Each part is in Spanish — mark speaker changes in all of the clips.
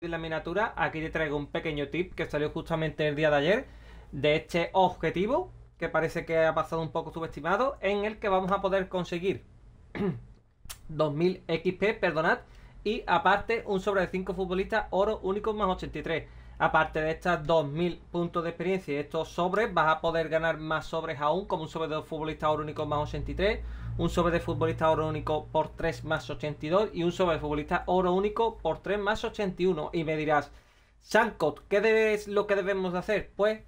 Speaker 1: de la miniatura, aquí te traigo un pequeño tip que salió justamente el día de ayer de este objetivo que parece que ha pasado un poco subestimado, en el que vamos a poder conseguir 2000 XP, perdonad, y aparte un sobre de 5 futbolistas oro único más 83. Aparte de estas 2.000 puntos de experiencia y estos sobres, vas a poder ganar más sobres aún, como un sobre de futbolista oro único más 83, un sobre de futbolista oro único por 3 más 82 y un sobre de futbolista oro único por 3 más 81. Y me dirás, Sankot, ¿qué es lo que debemos de hacer? Pues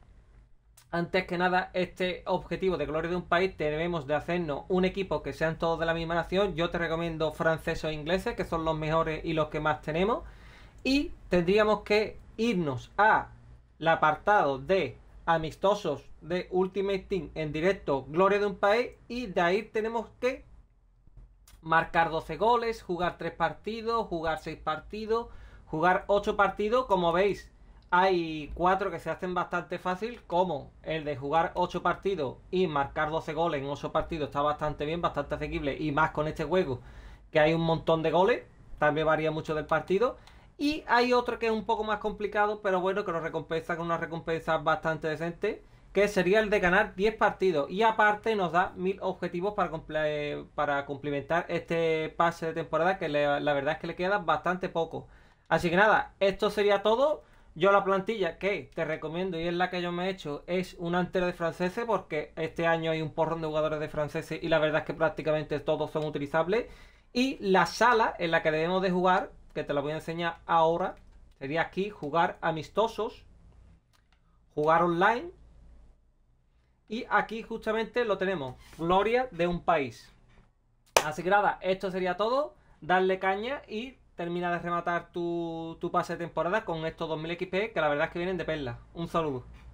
Speaker 1: antes que nada, este objetivo de gloria de un país debemos de hacernos un equipo que sean todos de la misma nación. Yo te recomiendo franceses o ingleses, que son los mejores y los que más tenemos. Y tendríamos que irnos a el apartado de amistosos de Ultimate Team en directo, Gloria de un país, y de ahí tenemos que marcar 12 goles, jugar 3 partidos, jugar 6 partidos, jugar 8 partidos, como veis, hay 4 que se hacen bastante fácil, como el de jugar 8 partidos y marcar 12 goles en 8 partidos está bastante bien, bastante asequible, y más con este juego, que hay un montón de goles, también varía mucho del partido, y hay otro que es un poco más complicado, pero bueno, que nos recompensa con una recompensa bastante decente, que sería el de ganar 10 partidos. Y aparte nos da 1000 objetivos para, para complementar este pase de temporada, que la verdad es que le queda bastante poco. Así que nada, esto sería todo. Yo la plantilla que te recomiendo y es la que yo me he hecho es un entera de franceses porque este año hay un porrón de jugadores de franceses y la verdad es que prácticamente todos son utilizables. Y la sala en la que debemos de jugar que te la voy a enseñar ahora, sería aquí jugar amistosos, jugar online. Y aquí justamente lo tenemos, gloria de un país. Así que nada, esto sería todo. Darle caña y termina de rematar tu, tu pase de temporada con estos 2000 XP que la verdad es que vienen de perla. Un saludo.